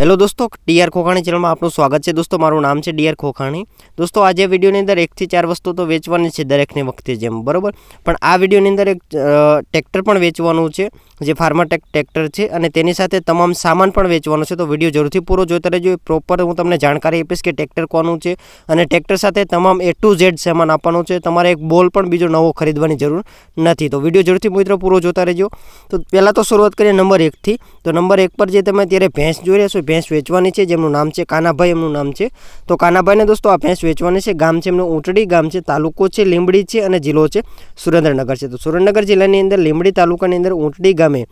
hello दोस्तों TR खोखानी channel में आपनो स्वागत छे दोस्तों મારું નામ छे डीआर खोखानी दोस्तों आज ये वीडियो ने अंदर एक થી ચાર વસ્તુ તો વેચવાની છે દરેક ને વખતે જેમ બરોબર પણ આ વિડિયો ની અંદર એક ટ્રેક્ટર પણ વેચવાનું છે જે ફાર્મર ટેક ટ્રેક્ટર છે અને તેની સાથે તમામ સામાન પણ વેચવાનું છે તો વિડિયો જરૂરથી પૂરો જોતા રહેજો પ્રોપર હું તમને જાણકારી આપીશ કે ટ્રેક્ટર કોનું છે અને ટ્રેક્ટર સાથે તમામ A to Z સામાન આપવાનો છે તમારે એક બોલ પણ બીજો નવો ખરીદવાની જરૂર નથી તો વિડિયો જરૂરથી મિત્રો પૂરો જોતા રહેજો તો પહેલા તો શરૂઆત કરીએ નંબર 1 થી તો નંબર 1 પર જે તમે ત્યારે ભેંસ જોરે છે ભેંસ વેચવાની છે જેમનું નામ છે કાનાભાઈ એમનું નામ છે તો કાનાભાઈને દોસ્તો આ ભેંસ વેચવાની છે ગામ છે એમનું ઊંટડી ગામ છે તાલુકો છે લીંબડી છે અને જિલ્લો છે સુરેન્દ્રનગર છે તો સુરેન્દ્રનગર જિલ્લાની અંદર લીંબડી તાલુકાની અંદર ઊંટડી ગામે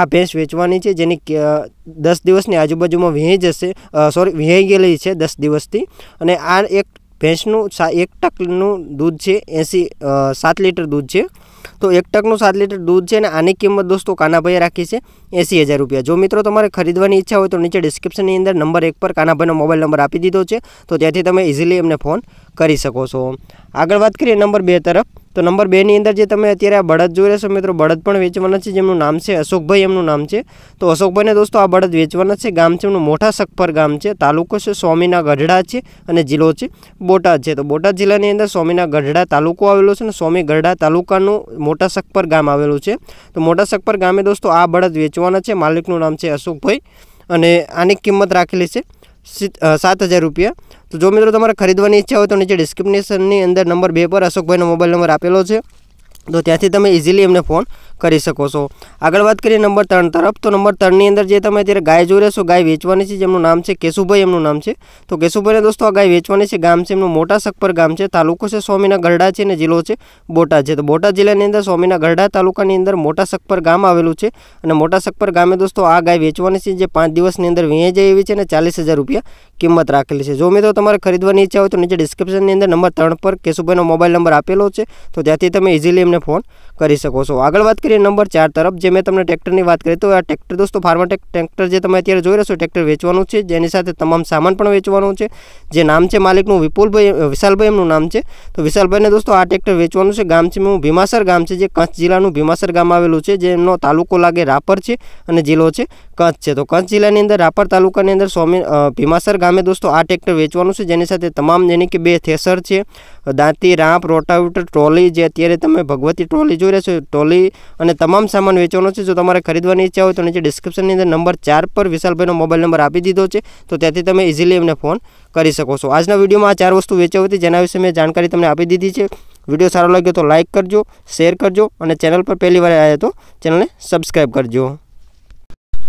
આ ભેંસ વેચવાની છે જેની દસ દિવસની આજુબાજુમાં વિહાઈ જશે સોરી વિહાઈ ગયેલી છે દસ દિવસથી અને આ એક ભેંસનું સા એક ટકનું દૂધ છે એંસી સાત લીટર દૂધ છે તો એક ટકનું સાત લીટર દૂધ છે અને આની કિંમત દોસ્તો કાનાભાઈએ રાખી છે એંસી હજાર રૂપિયા જો મિત્રો તમારે ખરીદવાની ઈચ્છા હોય તો નીચે ડિસ્ક્રિપ્શનની અંદર નંબર એક પર કાનાભાઈનો મોબાઈલ નંબર આપી દીધો છે તો ત્યાંથી તમે ઇઝીલી એમને ફોન કરી શકો છો આગળ વાત કરીએ નંબર બે તરફ તો નંબર બેની અંદર જે તમે અત્યારે આ બળદ જોઈ રહ્યા મિત્રો બળદ પણ વેચવાના છે જેમનું નામ છે અશોકભાઈ એમનું નામ છે તો અશોકભાઈને દોસ્તો આ બળદ વેચવાના છે ગામ છે એમનું મોટા સખપર ગામ છે તાલુકો છે સ્વામીના ગઢડા છે અને જિલ્લો છે બોટાદ છે તો બોટાદ જિલ્લાની અંદર સ્વામીના ગઢડા તાલુકો આવેલો છે અને સ્વામી ગઢડા તાલુકાનું મોટા સખપર ગામ આવેલું છે તો મોટા સખપર ગામે દોસ્તો આ બળદ વેચવાના છે માલિકનું નામ છે અશોકભાઈ અને આની કિંમત રાખેલી છે સાત હજાર રૂપિયા તો જો મિત્રો તમારે ખરીદવાની ઈચ્છા હોય તો નીચે ડિસ્ક્રિપ્શનની અંદર નંબર બે પર અશોકભાઈનો મોબાઈલ નંબર આપેલો છે તો ત્યાંથી તમે ઇઝીલી એમને ફોન કરી શકો છો આગળ વાત કરીએ નંબર ત્રણ તરફ તો નંબર ત્રણની અંદર જે તમે અત્યારે ગાય જોઈ રહ્યા છો ગાય વેચવાની છે જેમનું નામ છે કેશુભાઈ એમનું નામ છે તો કેશુભાઈને દોસ્તો આ ગાય વેચવાની છે ગામ છે એમનું મોટા સકપર ગામ છે તાલુકો છે સ્વામીના ગરડા છે અને જિલ્લો છે બોટાદ છે તો બોટાદ જિલ્લાની અંદર સ્વામીના ગરડા તાલુકાની અંદર મોટા સકપર ગામ આવેલું છે અને મોટા સકપર ગામે દોસ્તો આ ગાય વેચવાની છે જે પાંચ દિવસની અંદર વેચાઈ જાય એવી છે અને ચાલીસ હજાર રૂપિયા કિંમત રાખેલી છે જો મેં તો તમારે ખરીદવાની ઈચ્છા હોય તો નીચે ડિસ્ક્રિપ્શનની અંદર નંબર ત્રણ પર કેશુભાઈનો મોબાઈલ નંબર આપેલો છે તો ત્યાંથી તમે ઇઝીલી એમને ફોન કરી શકો છો આગળ વાત કરીએ નંબર ચાર તરફ જે મેં તમને ટ્રેક્ટરની વાત કરી તો આ ટ્રેક્ટર દોસ્તો ફાર્માટેક ટ્રેક્ટર જે તમે અત્યારે જોઈ રહ્યા છો ટ્રેક્ટર વેચવાનું છે જેની સાથે તમામ સામાન પણ વેચવાનું છે જે નામ છે માલિકનું વિપુલભાઈ વિશાલભાઈ એમનું નામ છે તો વિશાલભાઈને દોસ્તો આ ટ્રેક્ટર વેચવાનું છે ગામ છે ભીમાસર ગામ છે જે કચ્છ જિલ્લાનું ભીમાસર ગામ આવેલું છે જેનો તાલુકો લાગે રાપર છે અને જિલ્લો છે કચ્છ છે તો કચ્છ જિલ્લાની અંદર રાપર તાલુકાની અંદર સ્વામી ભીમાસર ગામે દોસ્તો આ ટ્રેક્ટર વેચવાનું છે જેની સાથે તમામ જેની કે બે થેસર છે દાંતી રામ પ્રોટોટ ટ્રોલી જે અત્યારે તમે ભગવતી ટ્રોલી જો રે છો ટ્રોલી અને તમામ સામાન વેચાણો છે જો તમારે ખરીદવાની ઈચ્છા હોય તો નીચે ડિસ્ક્રિપ્શન ની અંદર નંબર 4 પર વિશાલભાઈનો મોબાઈલ નંબર આપી દીધો છે તો ત્યાંથી તમે ઈઝીલી એમને ફોન કરી શકો છો આજના વિડિયો માં આ ચાર વસ્તુ વેચાવાતી છે જેના વિશે મેં જાણકારી તમને આપી દીધી છે વિડિયો સારો લાગ્યો તો લાઈક કરજો શેર કરજો અને ચેનલ પર પહેલી વાર આવ્યા તો ચેનલને સબસ્ક્રાઇબ કરજો